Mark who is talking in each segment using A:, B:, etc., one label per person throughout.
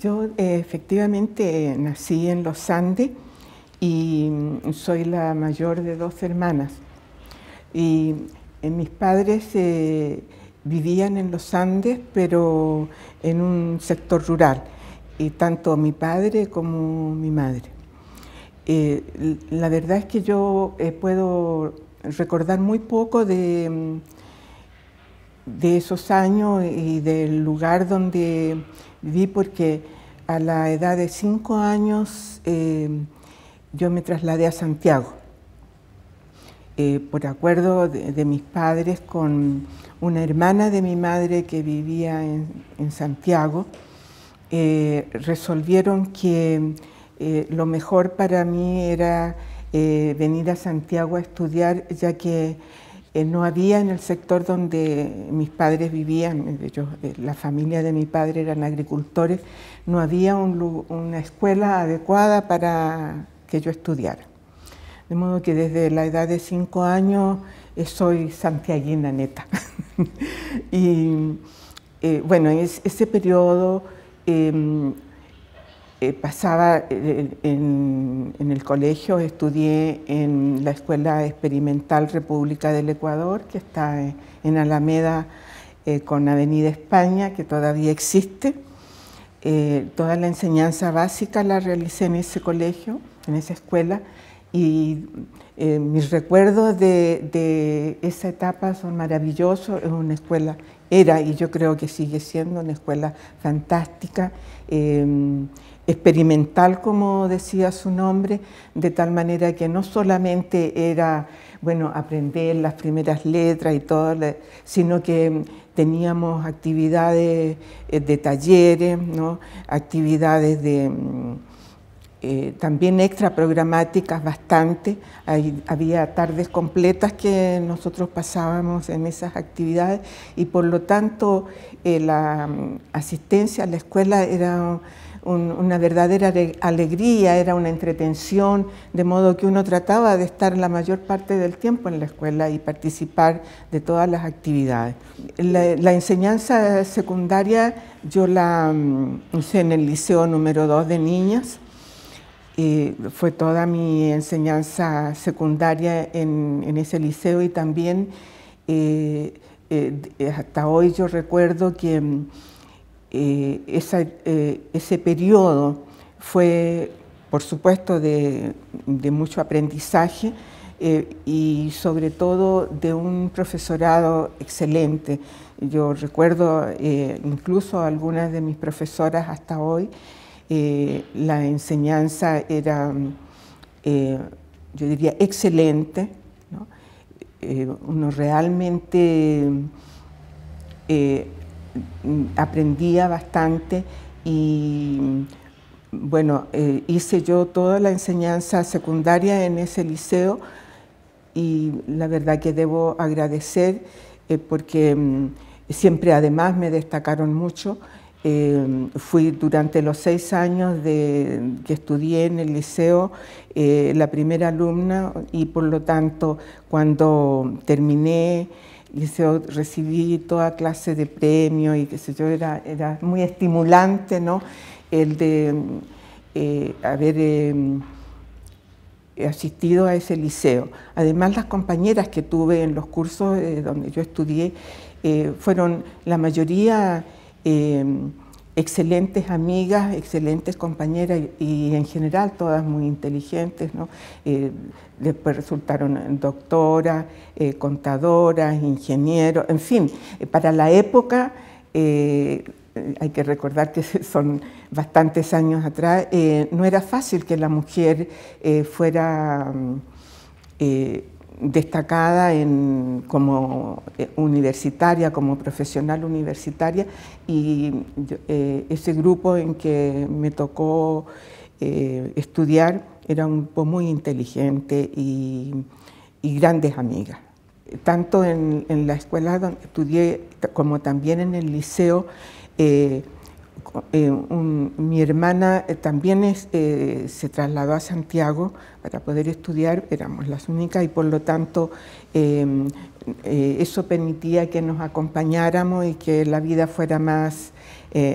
A: Yo eh, efectivamente nací en los Andes y mm, soy la mayor de dos hermanas. Y eh, mis padres eh, vivían en los Andes, pero en un sector rural, y tanto mi padre como mi madre. la verdad es que yo puedo recordar muy poco de, mm, de esos años y del lugar donde Viví porque a la edad de cinco años eh, yo me trasladé a Santiago. Eh, por acuerdo de, mis padres con una hermana de mi madre que vivía en, Santiago, eh, resolvieron que lo mejor para mí era venir a Santiago a estudiar, ya que eh, no había en el sector donde mis padres vivían, eh, eh, la familia de mi padre eran agricultores, no había una escuela adecuada para que yo estudiara. De modo que desde la edad de cinco años soy santiaguina neta. y bueno, en ese periodo em, eh, pasaba eh, en, el colegio, estudié en la Escuela Experimental República del Ecuador, que está eh, en, Alameda con Avenida España, que todavía existe. toda la enseñanza básica la realicé en ese colegio, en esa escuela, y mis recuerdos de, esa etapa son maravillosos. Es una escuela era y yo creo que sigue siendo una escuela fantástica experimental, como decía su nombre, de tal manera que no solamente era bueno aprender las primeras letras y todo, sino que teníamos actividades eh, de talleres, ¿no? actividades de mm, eh, también extra programáticas bastante. había tardes completas que nosotros pasábamos en esas actividades y por lo tanto eh, la mm, asistencia a la escuela era una verdadera alegría, era una entretención, de modo que uno trataba de estar la mayor parte del tiempo en la escuela y participar de todas las actividades. La, enseñanza secundaria yo la mm, hice en el liceo número 2 de niñas. Y fue toda mi enseñanza secundaria en, ese liceo y también eh, eh, hasta hoy yo recuerdo que mm, eh, eh, ese periodo fue, por supuesto, de, mucho aprendizaje eh, y sobre todo de un profesorado excelente. Yo recuerdo incluso algunas de mis profesoras hasta hoy, la enseñanza era, yo diría, excelente. uno realmente Mm, aprendía bastante y bueno, eh, hice yo toda la enseñanza secundaria en ese liceo y la verdad que debo agradecer eh, porque mm, siempre además me destacaron mucho. Eh, fui durante los seis años de, que estudié en el liceo la primera alumna y por lo tanto cuando terminé recibí toda clase de premios y qué sé yo, era, era muy estimulante, ¿no? El de eh, haber eh, asistido a ese liceo. Además, las compañeras que tuve en los cursos eh, donde yo estudié fueron la mayoría excelentes amigas, excelentes compañeras y, en general todas muy inteligentes. ¿no? Eh, después resultaron doctoras, eh, contadoras, ingenieros, en fin, eh, para la época, hay que recordar que son bastantes años atrás, no era fácil que la mujer fuera... Mm, destacada como eh, universitaria, como profesional universitaria, y eh, ese grupo en que me tocó eh, estudiar era un grupo muy inteligente y, grandes amigas. Tanto en, la escuela donde estudié como también en el liceo, eh, mi hermana eh, también eh, se trasladó a Santiago para poder estudiar, éramos las únicas y por lo tanto eso permitía que nos acompañáramos y que la vida fuera más,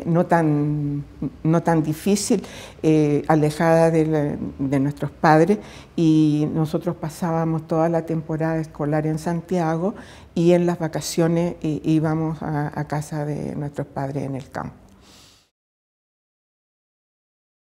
A: no, tan, no tan difícil, alejada de, nuestros padres y nosotros pasábamos toda la temporada escolar en Santiago y en las vacaciones íbamos a casa de nuestros padres en el campo.